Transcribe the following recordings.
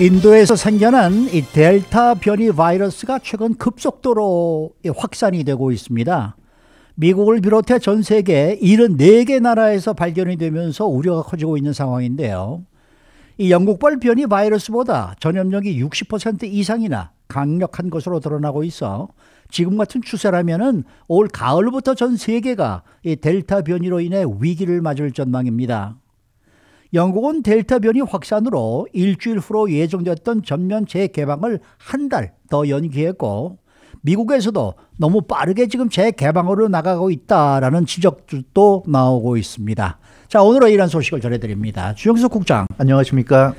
인도에서 생겨난 이 델타 변이 바이러스가 최근 급속도로 예, 확산이 되고 있습니다. 미국을 비롯해 전 세계 74개 나라에서 발견이 되면서 우려가 커지고 있는 상황인데요. 이 영국발 변이 바이러스보다 전염력이 60% 이상이나 강력한 것으로 드러나고 있어 지금 같은 추세라면올 가을부터 전 세계가 이 델타 변이로 인해 위기를 맞을 전망입니다. 영국은 델타 변이 확산으로 일주일 후로 예정되었던 전면 재개방을 한 달 더 연기했고 미국에서도 너무 빠르게 지금 재개방으로 나가고 있다라는 지적도 나오고 있습니다. 자, 오늘은 이런 소식을 전해드립니다. 주영석 국장. 안녕하십니까.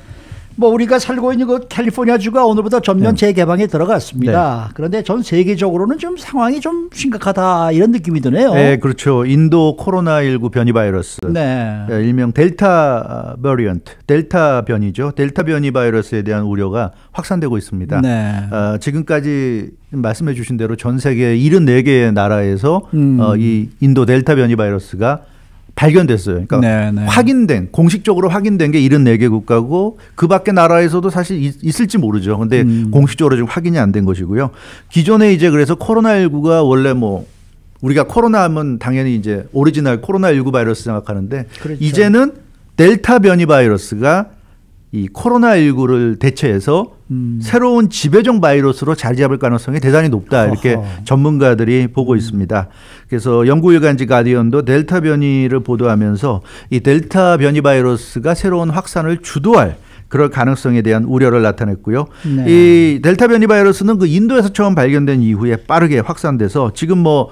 뭐 우리가 살고 있는 그 캘리포니아주가 오늘부터 전면 네. 재개방에 들어갔습니다. 네. 그런데 전 세계적으로는 좀 상황이 좀 심각하다 이런 느낌이 드네요. 네, 그렇죠. 인도 코로나19 변이 바이러스. 네. 예, 일명 델타 버리언트, 델타 변이죠. 델타 변이 바이러스에 대한 우려가 확산되고 있습니다. 네. 어, 지금까지 말씀해 주신 대로 전 세계 74개의 나라에서 음. 어, 이 인도 델타 변이 바이러스가 발견됐어요. 그러니까 네네. 네. 확인된 공식적으로 확인된 게7네개 국가고 그 밖의 나라에서도 사실 있, 을지 모르죠. 근데 음. 공식적으로 지금 확인이 안 된 것이고요. 기존에 이제 그래서 코로나19가 원래 뭐 우리가 코로나 하면 당연히 이제 오리지널 코로나19 바이러스 생각하는데 그렇죠. 이제는 델타 변이 바이러스가 이 코로나19를 대체해서 음. 새로운 지배종 바이러스로 자리 잡을 가능성이 대단히 높다 이렇게 전문가들이 보고 있습니다. 그래서 연구일간지 가디언도 델타 변이를 보도하면서 이 델타 변이 바이러스가 새로운 확산을 주도할 그럴 가능성에 대한 우려를 나타냈고요. 네. 이 델타 변이 바이러스는 그 인도에서 처음 발견된 이후에 빠르게 확산돼서 지금 뭐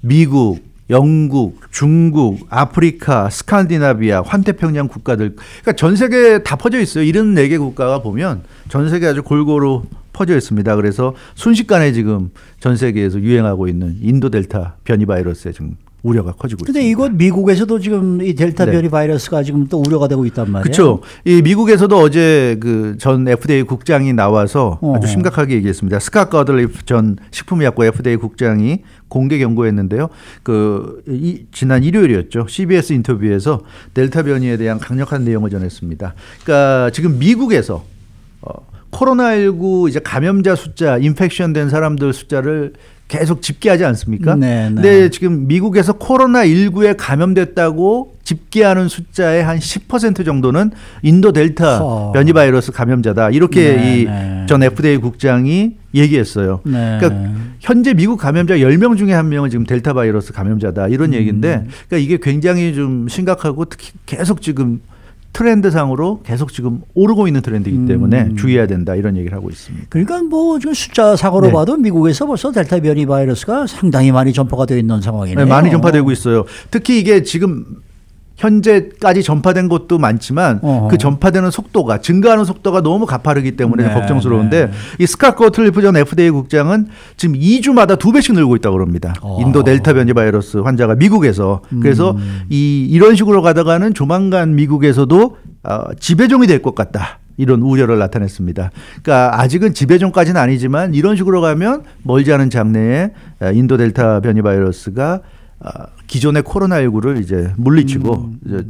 미국, 영국, 중국, 아프리카, 스칸디나비아, 환태평양 국가들 그러니까 전 세계에 다 퍼져 있어요. 이런 네 개 국가가 보면 전 세계 아주 골고루 퍼져 있습니다. 그래서 순식간에 지금 전 세계에서 유행하고 있는 인도 델타 변이 바이러스의 지금 우려가 커지고 근데 있습니다. 근데 이곳 미국에서도 지금 이 델타 네. 변이 바이러스가 지금 또 우려가 되고 있단 말이에요. 그렇죠. 미국에서도 어제 그 전 FDA 국장이 나와서 어허. 아주 심각하게 얘기했습니다. 스카 거들리프 전 식품의약국 FDA 국장이 공개 경고했는데요. 그 이, 지난 일요일이었죠. CBS 인터뷰에서 델타 변이에 대한 강력한 내용을 전했습니다. 그러니까 지금 미국에서 어, 코로나19 이제 감염자 숫자, 인펙션 된 사람들 숫자를 계속 집계하지 않습니까? 네, 네. 근데 지금 미국에서 코로나 19에 감염됐다고 집계하는 숫자의 한 10% 정도는 인도 델타 허. 어. 변이 바이러스 감염자다. 이렇게 네, 이전 네. FDA 국장이 얘기했어요. 네. 그러니까 현재 미국 감염자 10명 중에 한 명은 지금 델타 바이러스 감염자다. 이런 음. 얘기인데 그러니까 이게 굉장히 좀 심각하고 특히 계속 지금 트렌드상으로 계속 지금 오르고 있는 트렌드이기 음. 때문에 음. 주의해야 된다 이런 얘기를 하고 있습니다. 그러니까 뭐 지금 숫자 사고로 네. 봐도 미국에서 벌써 델타 변이 바이러스가 상당히 많이 전파가 되어 있는 상황이네요. 네, 많이 전파되고 있어요. 특히 이게 지금 현재까지 전파된 곳도 많지만 어허. 그 전파되는 속도가 증가하는 속도가 너무 가파르기 때문에 네, 걱정스러운데 네. 이스카코틀리프전 FDA 국장은 지금 2주마다 두 배씩 늘고 있다고 그럽니다. 어. 인도 델타 변이 바이러스 환자가 미국에서 음. 그래서 음. 이 이런 식으로 가다가는 조만간 미국에서도 어, 지배종이 될 것 같다. 이런 우려를 나타냈습니다. 그러니까 아직은 지배종까지는 아니지만 이런 식으로 가면 멀지 않은 장래에 어, 인도 델타 변이 바이러스가 어, 기존의 코로나19를 이제 물리치고 음. 이제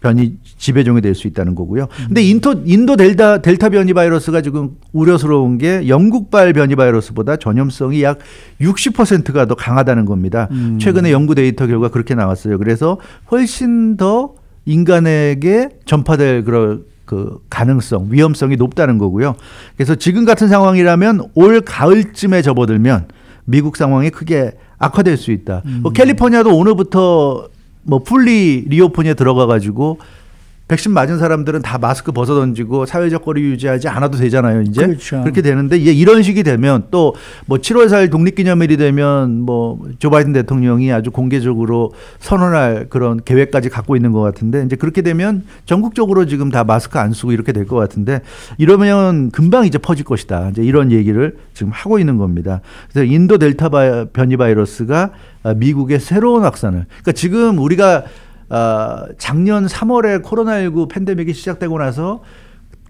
변이 지배종이 될 수 있다는 거고요. 음. 근데 인도 인도 델타 델타 변이 바이러스가 지금 우려스러운 게 영국발 변이 바이러스보다 전염성이 약 60%가 더 강하다는 겁니다. 음. 최근에 연구 데이터 결과 그렇게 나왔어요. 그래서 훨씬 더 인간에게 전파될 그런 그 가능성, 위험성이 높다는 거고요. 그래서 지금 같은 상황이라면 올 가을쯤에 접어들면 미국 상황이 크게 악화될 수 있다. 뭐 음. 뭐 캘리포니아도 오늘부터 뭐 풀리 리오폰에 들어가 가지고 백신 맞은 사람들은 다 마스크 벗어 던지고 사회적 거리 유지하지 않아도 되잖아요. 이제 그렇죠. 그렇게 되는데 이제 이런 식이 되면 또 뭐 7월 4일 독립기념일이 되면 뭐 조 바이든 대통령이 아주 공개적으로 선언할 그런 계획까지 갖고 있는 것 같은데 이제 그렇게 되면 전국적으로 지금 다 마스크 안 쓰고 이렇게 될 것 같은데 이러면 금방 이제 퍼질 것이다. 이제 이런 얘기를 지금 하고 있는 겁니다. 그래서 인도 델타 바이, 변이 바이러스가 아, 미국의 새로운 확산을 그러니까 지금 우리가 어, 작년 3월에 코로나19 팬데믹이 시작되고 나서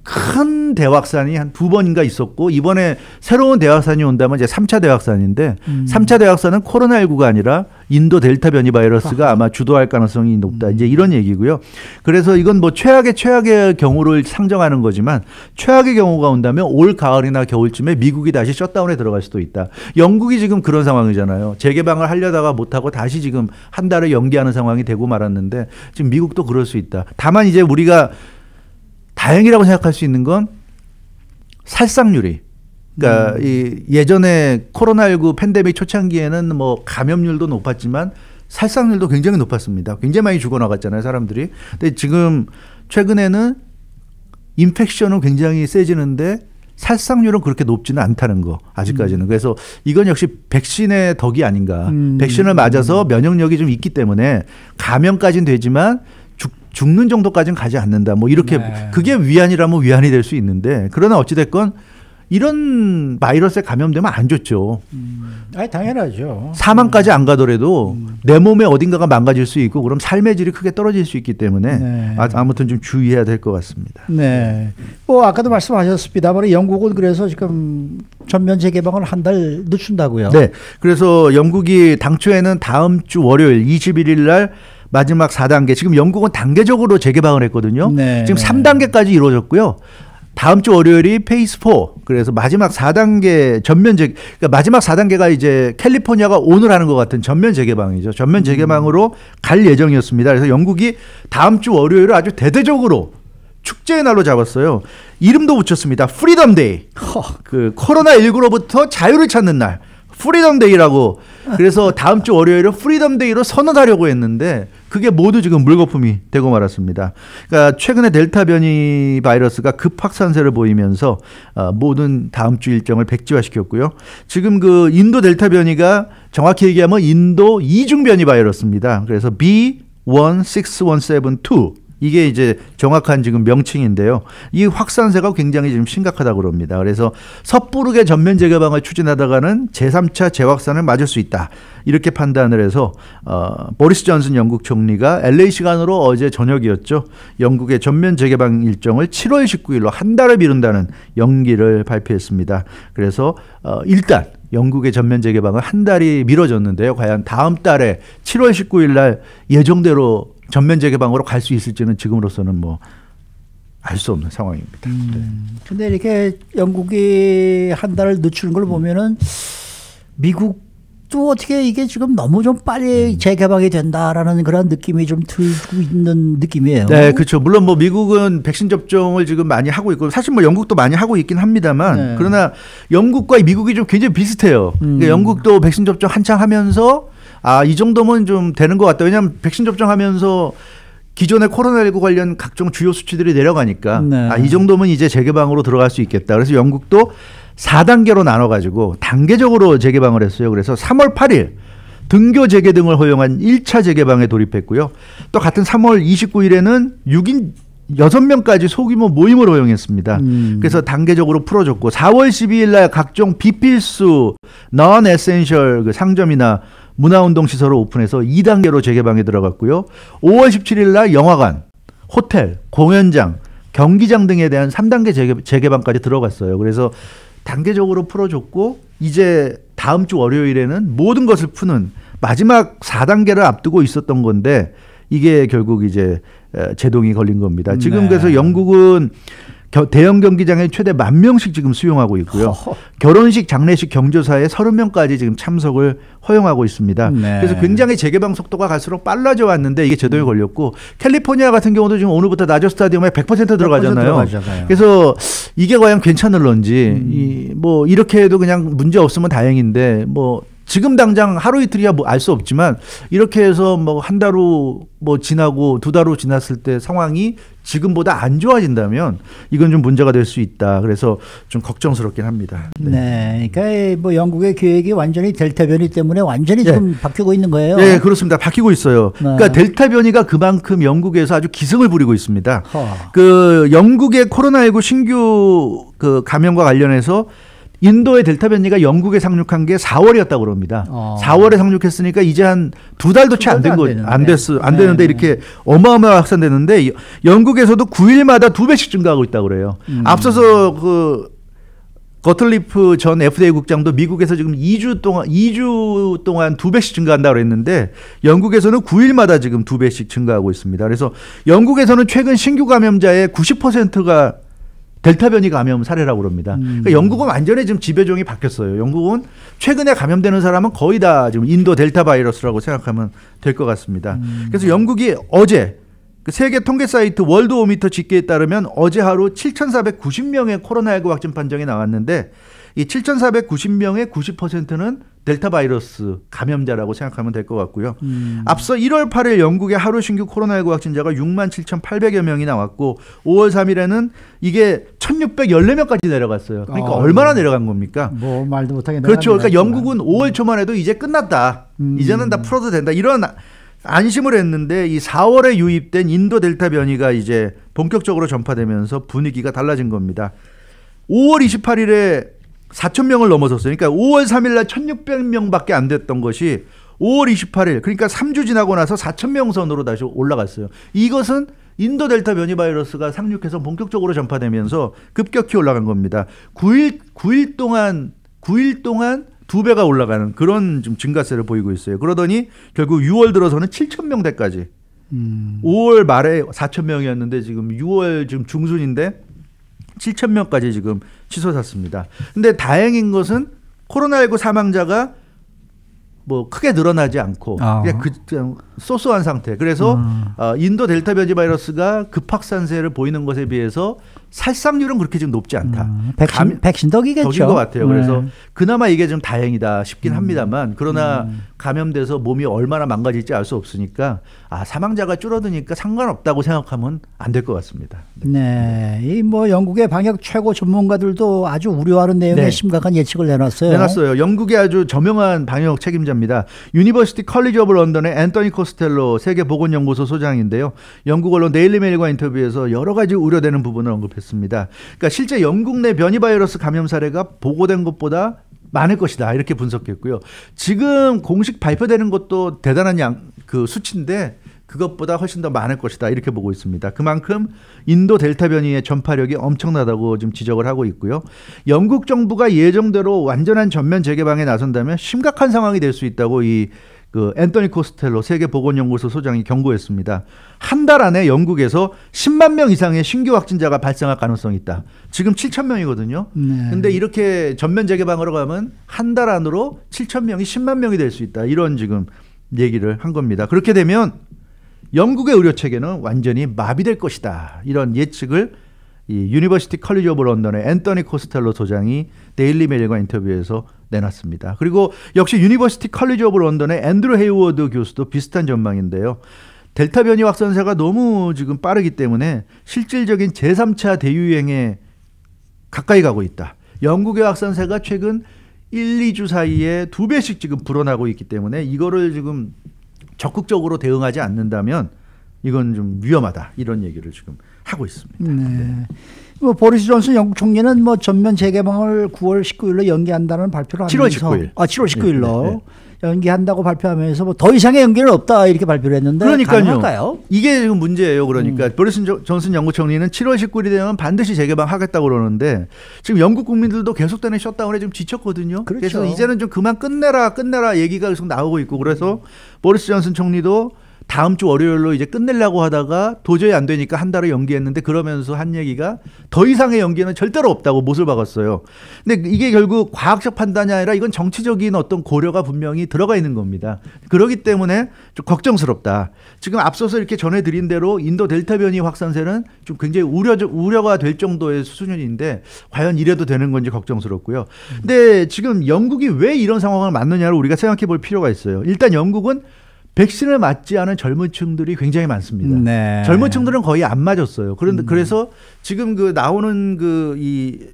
큰 대확산이 한 두 번인가 있었고 이번에 새로운 대확산이 온다면 이제 3차 대확산인데 음. 3차 대확산은 코로나19가 아니라 인도 델타 변이 바이러스가 아. 아마 주도할 가능성이 높다. 음. 이제 이런 얘기고요. 그래서 이건 뭐 최악의 최악의 경우를 상정하는 거지만 최악의 경우가 온다면 올 가을이나 겨울쯤에 미국이 다시 셧다운에 들어갈 수도 있다. 영국이 지금 그런 상황이잖아요. 재개방을 하려다가 못하고 다시 지금 한 달을 연기하는 상황이 되고 말았는데 지금 미국도 그럴 수 있다. 다만 이제 우리가 다행이라고 생각할 수 있는 건 살상률이 그러니까 음. 이 예전에 코로나19 팬데믹 초창기에는 뭐 감염률도 높았지만 살상률도 굉장히 높았습니다. 굉장히 많이 죽어나갔잖아요, 사람들이. 근데 지금 최근에는 인펙션은 굉장히 세지는데 살상률은 그렇게 높지는 않다는 거 아직까지는. 음. 그래서 이건 역시 백신의 덕이 아닌가. 음. 백신을 맞아서 음. 면역력이 좀 있기 때문에 감염까지는 되지만 죽, 는 정도까지는 가지 않는다. 뭐 이렇게 네. 그게 위안이라면 위안이 될 수 있는데 그러나 어찌 됐건 이런 바이러스에 감염되면 안 좋죠. 음. 아니 당연하죠. 사망까지 음. 안 가더라도 음. 내 몸에 어딘가가 망가질 수 있고 그럼 삶의 질이 크게 떨어질 수 있기 때문에 네. 아, 무튼좀 주의해야 될 것 같습니다. 네. 뭐 아까도 말씀하셨습니다만 영국은 그래서 지금 전면 재개방을 한 달 늦춘다고요. 네. 그래서 영국이 당초에는 다음 주 월요일 21일 날 마지막 4단계 지금 영국은 단계적으로 재개방을 했거든요. 네. 지금 3단계까지 이루어졌고요. 다음 주 월요일이 페이스 4. 그래서 마지막 4단계 전면 재 그러니까 마지막 4단계가 이제 캘리포니아가 오늘 하는 것 같은 전면 재개방이죠. 전면 재개방으로 갈 예정이었습니다. 그래서 영국이 다음 주 월요일을 아주 대대적으로 축제의 날로 잡았어요. 이름도 붙였습니다. 프리덤 데이. 그 코로나 19로부터 자유를 찾는 날. 프리덤 데이라고 그래서 다음 주 월요일은 프리덤데이로 선언하려고 했는데 그게 모두 지금 물거품이 되고 말았습니다. 그러니까 최근에 델타 변이 바이러스가 급 확산세를 보이면서 어, 모든 다음 주 일정을 백지화시켰고요. 지금 그 인도 델타 변이가 정확히 얘기하면 인도 이중 변이 바이러스입니다. 그래서 B 16172 이게 이제 정확한 지금 명칭인데요. 이 확산세가 굉장히 지금 심각하다고 그럽니다. 그래서 섣부르게 전면 재개방을 추진하다가는 제3차 재확산을 맞을 수 있다. 이렇게 판단을 해서 어, 보리스 존슨 영국 총리가 LA 시간으로 어제 저녁이었죠. 영국의 전면 재개방 일정을 7월 19일로 한 달을 미룬다는 연기를 발표했습니다. 그래서 어, 일단 영국의 전면 재개방은 한 달이 미뤄졌는데요. 과연 다음 달에 7월 19일 날 예정대로 전면 재개방으로 갈 수 있을지는 지금으로서는 뭐 알 수 없는 상황입니다. 음, 네. 근데 이렇게 영국이 한 달을 늦추는 걸 보면은 미국 또 어떻게 이게 지금 너무 좀 빨리 음. 재개방이 된다라는 그런 느낌이 좀 들고 있는 느낌이에요. 네, 그렇죠. 물론 뭐 미국은 백신 접종을 지금 많이 하고 있고 사실 뭐 영국도 많이 하고 있긴 합니다만 네. 그러나 영국과 미국이 좀 굉장히 비슷해요. 음. 그러니까 영국도 백신 접종 한창 하면서 아, 이 정도면 좀 되는 것 같다. 왜냐하면 백신 접종하면서 기존의 코로나19 관련 각종 주요 수치들이 내려가니까 네. 아, 이 정도면 이제 재개방으로 들어갈 수 있겠다. 그래서 영국도 4단계로 나눠 가지고 단계적으로 재개방을 했어요. 그래서 3월 8일 등교 재개 등을 허용한 1차 재개방에 돌입했고요. 또 같은 3월 29일에는 6인 6명까지 소규모 모임을 허용했습니다. 음. 그래서 단계적으로 풀어줬고 4월 12일 날 각종 비필수, 넌 에센셜 그 상점이나 문화운동 시설을 오픈해서 2단계로 재개방에 들어갔고요. 5월 17일 날 영화관, 호텔, 공연장, 경기장 등에 대한 3단계 재개, 재개방까지 들어갔어요. 그래서 단계적으로 풀어줬고 이제 다음 주 월요일에는 모든 것을 푸는 마지막 4단계를 앞두고 있었던 건데 이게 결국 이제 제동이 걸린 겁니다. 지금 네. 그래서 영국은 대형 경기장에 최대 만 명씩 지금 수용하고 있고요. 허허. 결혼식, 장례식, 경조사에 서른 명까지 지금 참석을 허용하고 있습니다. 네. 그래서 굉장히 재개방 속도가 갈수록 빨라져 왔는데 이게 제도에 음. 걸렸고 캘리포니아 같은 경우도 지금 오늘부터 나저 스타디움에 100% 들어가잖아요. 100% 그래서 이게 과연 괜찮을런지 음. 이뭐 이렇게 해도 그냥 문제 없으면 다행인데 뭐 지금 당장 하루 이틀이야 뭐 알 수 없지만 이렇게 해서 뭐 한 달 후 뭐 지나고 두 달 후 지났을 때 상황이 지금보다 안 좋아진다면 이건 좀 문제가 될 수 있다. 그래서 좀 걱정스럽긴 합니다. 네. 네. 그러니까 뭐 영국의 계획이 완전히 델타 변이 때문에 완전히 지금 네. 예. 바뀌고 있는 거예요. 네, 그렇습니다. 바뀌고 있어요. 네. 그러니까 델타 변이가 그만큼 영국에서 아주 기승을 부리고 있습니다. 허. 그 영국의 코로나19 신규 그 감염과 관련해서 인도의 델타 변이가 영국에 상륙한 게 4월이었다고 그럽니다. 어. 4월에 상륙했으니까 이제 한 두 달도 채 안 된거안 됐어. 안, 안는데 네. 이렇게 어마어마하게 확산되는데 영국에서도 9일마다 두 배씩 증가하고 있다고 그래요. 음. 앞서서 그 거틀리프 전 FDA 국장도 미국에서 지금 2주 동안 2주 동안 두 배씩 증가한다고 그는데 영국에서는 9일마다 지금 두 배씩 증가하고 있습니다. 그래서 영국에서는 최근 신규 감염자의 90%가 델타 변이 감염 사례라고 그럽니다. 음. 그러니까 영국은 완전히 지금 지배종이 바뀌었어요. 영국은 최근에 감염되는 사람은 거의 다 지금 인도 델타 바이러스라고 생각하면 될 것 같습니다. 음. 그래서 영국이 어제 그 세계 통계 사이트 월드오미터 집계에 따르면 어제 하루 7,490명의 코로나19 확진 판정이 나왔는데 이 7,490명의 90%는 델타 바이러스 감염자라고 생각하면 될 것 같고요. 음. 앞서 1월 8일 영국의 하루 신규 코로나19 확진자가 6만 7,800여 명이 나왔고 5월 3일에는 이게 1,614명까지 내려갔어요. 그러니까 어, 얼마나 내려간 겁니까? 뭐 말도 못하게 그렇죠. 그러니까 영국은 5월 초만 해도 이제 끝났다. 음. 이제는 다 풀어도 된다. 이런 안심을 했는데 이 4월에 유입된 인도 델타 변이가 이제 본격적으로 전파되면서 분위기가 달라진 겁니다. 5월 28일에 4천 명을 넘어섰어요. 그러니까 5월 3일 날 1,600명밖에 안 됐던 것이 5월 28일 그러니까 3주 지나고 나서 4천 명 선으로 다시 올라갔어요. 이것은 인도 델타 변이 바이러스가 상륙해서 본격적으로 전파되면서 급격히 올라간 겁니다. 9일 9일 동안 9일 동안 두 배가 올라가는 그런 좀 증가세를 보이고 있어요. 그러더니 결국 6월 들어서는 7천 명대까지. 음. 5월 말에 4천 명이었는데 지금 6월 지금 중순인데 7천 명까지 지금 치솟았습니다. 근데 다행인 것은 코로나19 사망자가 뭐 크게 늘어나지 않고 아. 그냥, 그, 그냥 소소한 상태. 그래서 음. 어, 인도 델타 변이 바이러스가 급확산세를 보이는 것에 비해서 살상률은 그렇게 좀 높지 않다. 음, 백신, 백신 덕이겠죠. 덕인 것 같아요. 그래서 네. 그나마 이게 좀 다행이다 싶긴 음. 합니다만 그러나 음. 감염돼서 몸이 얼마나 망가질지 알 수 없으니까 아 사망자가 줄어드니까 상관없다고 생각하면 안 될 것 같습니다. 네, 네. 이뭐 영국의 방역 최고 전문가들도 아주 우려하는 내용의 네. 심각한 예측을 내놨어요. 내놨어요. 영국의 아주 저명한 방역 책임자입니다. 유니버시티 컬리지 오브 런던의 앤토니 코스텔로 세계 보건연구소 소장인데요. 영국 언론 데일리메일과 인터뷰에서 여러 가지 우려되는 부분을 언급했습니다. 밝혔습니다. 그러니까 실제 영국 내 변이 바이러스 감염 사례가 보고된 것보다 많을 것이다 이렇게 분석했고요. 지금 공식 발표되는 것도 대단한 양 그 수치인데 그것보다 훨씬 더 많을 것이다 이렇게 보고 있습니다. 그만큼 인도 델타 변이의 전파력이 엄청나다고 지금 지적을 하고 있고요. 영국 정부가 예정대로 완전한 전면 재개방에 나선다면 심각한 상황이 될 수 있다고 이그 앤토니 코스텔로 세계보건연구소 소장이 경고했습니다. 한 달 안에 영국에서 10만 명 이상의 신규 확진자가 발생할 가능성이 있다. 지금 7천 명이거든요. 네. 근데 이렇게 전면 재개방으로 가면 한 달 안으로 7천 명이 10만 명이 될 수 있다. 이런 지금 얘기를 한 겁니다. 그렇게 되면 영국의 의료 체계는 완전히 마비될 것이다. 이런 예측을 이 유니버시티 컬리지 오브 런던의 앤터니 코스텔로 소장이 데일리 메일과 인터뷰에서 내놨습니다. 그리고 역시 유니버시티 컬리지 오브 런던의 앤드루 헤이워드 교수도 비슷한 전망인데요. 델타 변이 확산세가 너무 지금 빠르기 때문에 실질적인 제3차 대유행에 가까이 가고 있다. 영국의 확산세가 최근 1, 2주 사이에 두 배씩 지금 불어나고 있기 때문에 이거를 지금 적극적으로 대응하지 않는다면 이건 좀 위험하다 이런 얘기를 지금 하고 있습니다. 네. 네. 뭐 보리스 존슨 영국 총리는 뭐 전면 재개방을 9월 19일로 연기한다는 발표를 하면서 7월 19일. 아 7월 19일로 네, 네, 연기한다고 발표하면서 뭐 더 이상의 연기는 없다 이렇게 발표를 했는데 그러니까요. 가능할까요? 이게 지금 문제예요. 그러니까 음. 보리스 존슨 영국 총리는 7월 19일이 되면 반드시 재개방하겠다고 그러는데 지금 영국 국민들도 계속되는 셧다운에 좀 지쳤거든요. 그렇죠. 그래서 이제는 좀 그만 끝내라 끝내라 얘기가 계속 나오고 있고 그래서 음. 보리스 존슨 총리도 다음 주 월요일로 이제 끝내려고 하다가 도저히 안 되니까 한 달을 연기했는데 그러면서 한 얘기가 더 이상의 연기는 절대로 없다고 못을 박았어요. 근데 이게 결국 과학적 판단이 아니라 이건 정치적인 어떤 고려가 분명히 들어가 있는 겁니다. 그러기 때문에 좀 걱정스럽다. 지금 앞서서 이렇게 전해드린 대로 인도 델타 변이 확산세는 좀 굉장히 우려 우려가 될 정도의 수준인데 과연 이래도 되는 건지 걱정스럽고요. 근데 지금 영국이 왜 이런 상황을 맞느냐를 우리가 생각해 볼 필요가 있어요. 일단 영국은 백신을 맞지 않은 젊은 층들이 굉장히 많습니다. 네. 젊은 층들은 거의 안 맞았어요. 그런데 음. 그래서 지금 그 나오는 그 이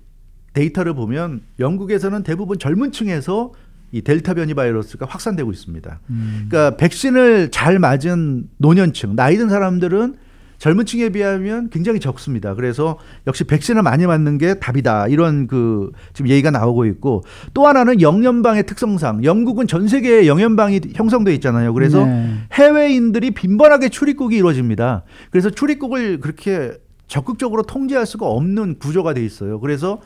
데이터를 보면 영국에서는 대부분 젊은 층에서 이 델타 변이 바이러스가 확산되고 있습니다. 음. 그러니까 백신을 잘 맞은 노년층, 나이 든 사람들은 젊은 층에 비하면 굉장히 적습니다. 그래서 역시 백신을 많이 맞는 게 답이다. 이런 그 지금 얘기가 나오고 있고 또 하나는 영연방의 특성상 영국은 전 세계에 영연방이 형성돼 있잖아요. 그래서 네. 해외인들이 빈번하게 출입국이 이루어집니다. 그래서 출입국을 그렇게 적극적으로 통제할 수가 없는 구조가 돼 있어요. 그래서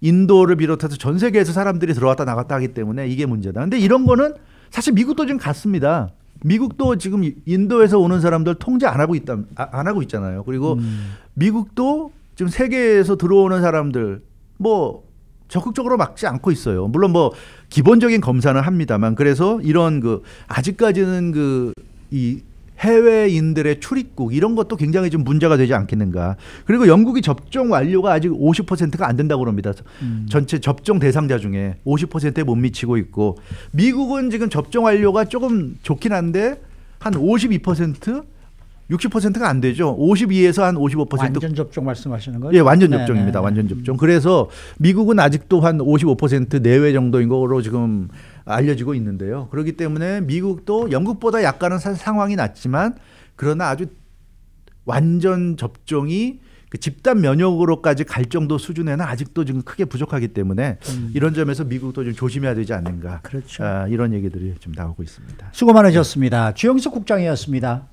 인도를 비롯해서 전 세계에서 사람들이 들어왔다 나갔다 하기 때문에 이게 문제다. 근데 이런 거는 사실 미국도 지금 같습니다. 미국도 지금 인도에서 오는 사람들 통제 안 하고 있다 아, 안 하고 있잖아요. 그리고 음. 미국도 지금 세계에서 들어오는 사람들 뭐 적극적으로 막지 않고 있어요. 물론 뭐 기본적인 검사는 합니다만 그래서 이런 그 아직까지는 그이 해외인들의 출입국 이런 것도 굉장히 좀 문제가 되지 않겠는가. 그리고 영국이 접종 완료가 아직 50%가 안 된다고 합니다. 음. 전체 접종 대상자 중에 50%에 못 미치고 있고 미국은 지금 접종 완료가 조금 좋긴 한데 한 52%? 60%가 안 되죠. 52에서 한 55%. 완전 접종 말씀하시는 거예요? 예, 완전 네, 접종입니다. 네, 네. 완전 접종. 그래서 미국은 아직도 한 55% 내외 정도인 거로 지금 알려지고 있는데요. 그렇기 때문에 미국도 영국보다 약간은 상황이 낫지만 그러나 아주 완전 접종이 그 집단 면역으로까지 갈 정도 수준에는 아직도 지금 크게 부족하기 때문에 음. 이런 점에서 미국도 좀 조심해야 되지 않는가. 그렇죠. 아, 이런 얘기들이 좀 나오고 있습니다. 수고 많으셨습니다. 주영석 국장이었습니다.